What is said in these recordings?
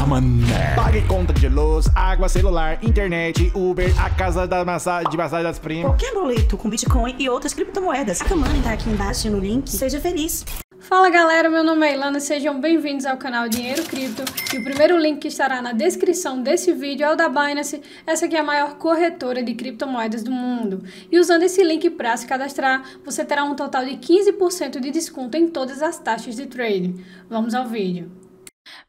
Come on, man. Pague conta de luz, água, celular, internet, Uber, a casa da massagem, de massagem das primas. Qualquer boleto com Bitcoin e outras criptomoedas. A Kamani tá aqui embaixo no link. Seja feliz. Fala galera, meu nome é Ilana, sejam bem-vindos ao canal Dinheiro Cripto e o primeiro link que estará na descrição desse vídeo é o da Binance, essa que é a maior corretora de criptomoedas do mundo. E usando esse link para se cadastrar, você terá um total de 15% de desconto em todas as taxas de trading. Vamos ao vídeo.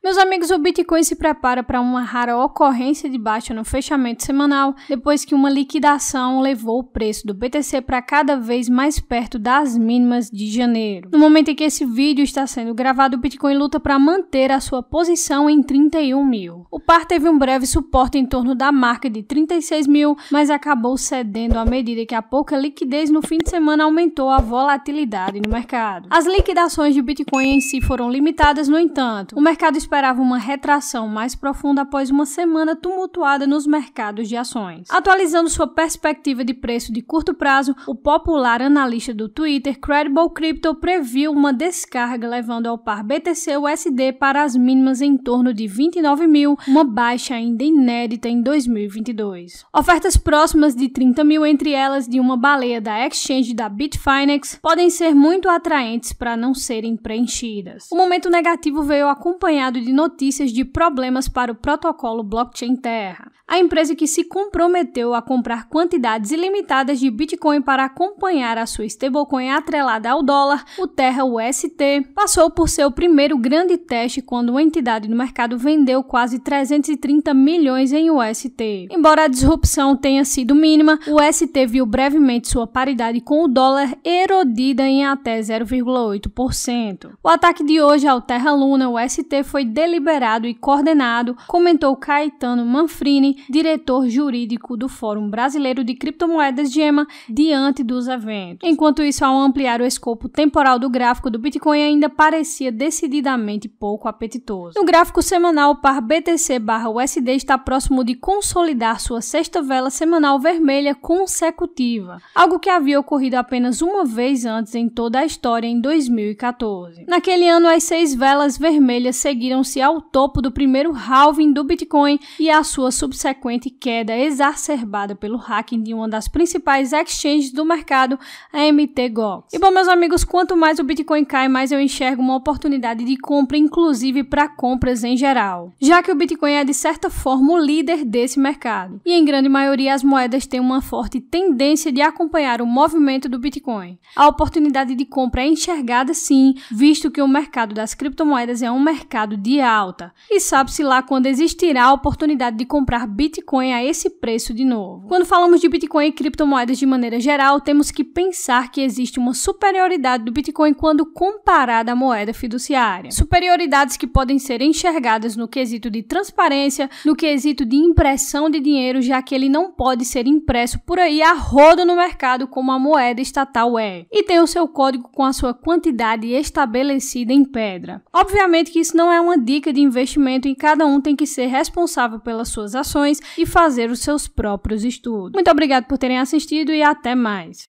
Meus amigos, o Bitcoin se prepara para uma rara ocorrência de baixa no fechamento semanal, depois que uma liquidação levou o preço do BTC para cada vez mais perto das mínimas de janeiro. No momento em que esse vídeo está sendo gravado, o Bitcoin luta para manter a sua posição em 31 mil. O par teve um breve suporte em torno da marca de 36 mil, mas acabou cedendo à medida que a pouca liquidez no fim de semana aumentou a volatilidade no mercado. As liquidações de Bitcoin em si foram limitadas, no entanto, o mercado mercado esperava uma retração mais profunda após uma semana tumultuada nos mercados de ações. Atualizando sua perspectiva de preço de curto prazo, o popular analista do Twitter, Credible Crypto, previu uma descarga levando ao par BTC-USD para as mínimas em torno de 29 mil, uma baixa ainda inédita em 2022. Ofertas próximas de 30 mil, entre elas de uma baleia da exchange da Bitfinex, podem ser muito atraentes para não serem preenchidas. O momento negativo veio acompanhado acompanhado de notícias de problemas para o protocolo blockchain Terra. A empresa que se comprometeu a comprar quantidades ilimitadas de Bitcoin para acompanhar a sua stablecoin atrelada ao dólar, o Terra UST, passou por seu primeiro grande teste quando uma entidade no mercado vendeu quase 330 milhões em UST. Embora a disrupção tenha sido mínima, o UST viu brevemente sua paridade com o dólar erodida em até 0,8%. O ataque de hoje ao Terra Luna, UST foi deliberado e coordenado, comentou Caetano Manfrini, diretor jurídico do Fórum Brasileiro de Criptomoedas Gema, diante dos eventos. Enquanto isso, ao ampliar o escopo temporal do gráfico do Bitcoin, ainda parecia decididamente pouco apetitoso. No gráfico semanal, o par BTC USD está próximo de consolidar sua sexta vela semanal vermelha consecutiva, algo que havia ocorrido apenas uma vez antes em toda a história em 2014. Naquele ano, as seis velas vermelhas seguiram-se ao topo do primeiro halving do Bitcoin e a sua subsequente queda exacerbada pelo hacking de uma das principais exchanges do mercado, a MT Gox. E bom, meus amigos, quanto mais o Bitcoin cai, mais eu enxergo uma oportunidade de compra, inclusive para compras em geral, já que o Bitcoin é de certa forma o líder desse mercado. E em grande maioria as moedas têm uma forte tendência de acompanhar o movimento do Bitcoin. A oportunidade de compra é enxergada sim, visto que o mercado das criptomoedas é um mercado mercado de alta e sabe-se lá quando existirá a oportunidade de comprar Bitcoin a esse preço de novo. Quando falamos de Bitcoin e criptomoedas de maneira geral, temos que pensar que existe uma superioridade do Bitcoin quando comparada à moeda fiduciária. Superioridades que podem ser enxergadas no quesito de transparência, no quesito de impressão de dinheiro, já que ele não pode ser impresso por aí a rodo no mercado como a moeda estatal é, e tem o seu código com a sua quantidade estabelecida em pedra. Obviamente que isso não não é uma dica de investimento e cada um tem que ser responsável pelas suas ações e fazer os seus próprios estudos. Muito obrigado por terem assistido e até mais.